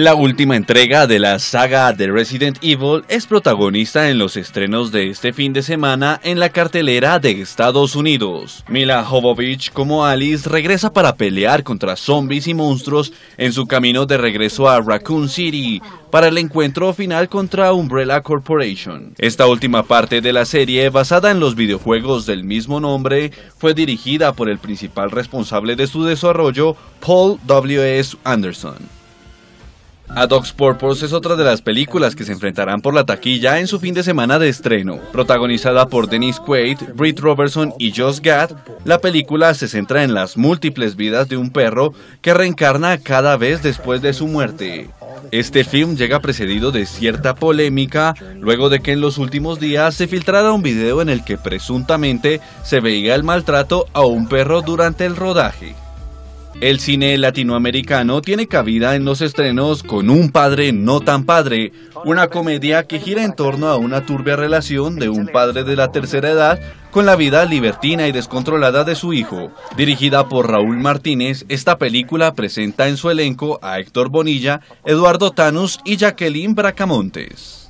La última entrega de la saga de Resident Evil es protagonista en los estrenos de este fin de semana en la cartelera de Estados Unidos. Mila Jovovich como Alice regresa para pelear contra zombies y monstruos en su camino de regreso a Raccoon City para el encuentro final contra Umbrella Corporation. Esta última parte de la serie, basada en los videojuegos del mismo nombre, fue dirigida por el principal responsable de su desarrollo, Paul W.S. Anderson. A Dogs Purpose es otra de las películas que se enfrentarán por la taquilla en su fin de semana de estreno. Protagonizada por Denise Quaid, Britt Robertson y Josh Gad, la película se centra en las múltiples vidas de un perro que reencarna cada vez después de su muerte. Este film llega precedido de cierta polémica luego de que en los últimos días se filtrara un video en el que presuntamente se veía el maltrato a un perro durante el rodaje. El cine latinoamericano tiene cabida en los estrenos con Un padre no tan padre, una comedia que gira en torno a una turbia relación de un padre de la tercera edad con la vida libertina y descontrolada de su hijo. Dirigida por Raúl Martínez, esta película presenta en su elenco a Héctor Bonilla, Eduardo Tanus y Jacqueline Bracamontes.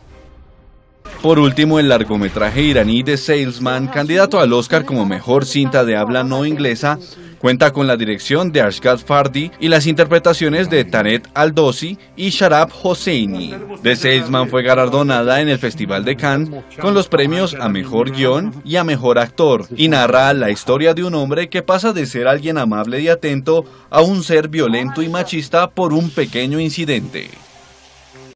Por último, el largometraje iraní The Salesman, candidato al Oscar como mejor cinta de habla no inglesa, cuenta con la dirección de Ashgad Fardi y las interpretaciones de Tanet Aldosi y Sharab Hosseini. The Salesman fue galardonada en el Festival de Cannes con los premios a Mejor Guión y a Mejor Actor y narra la historia de un hombre que pasa de ser alguien amable y atento a un ser violento y machista por un pequeño incidente.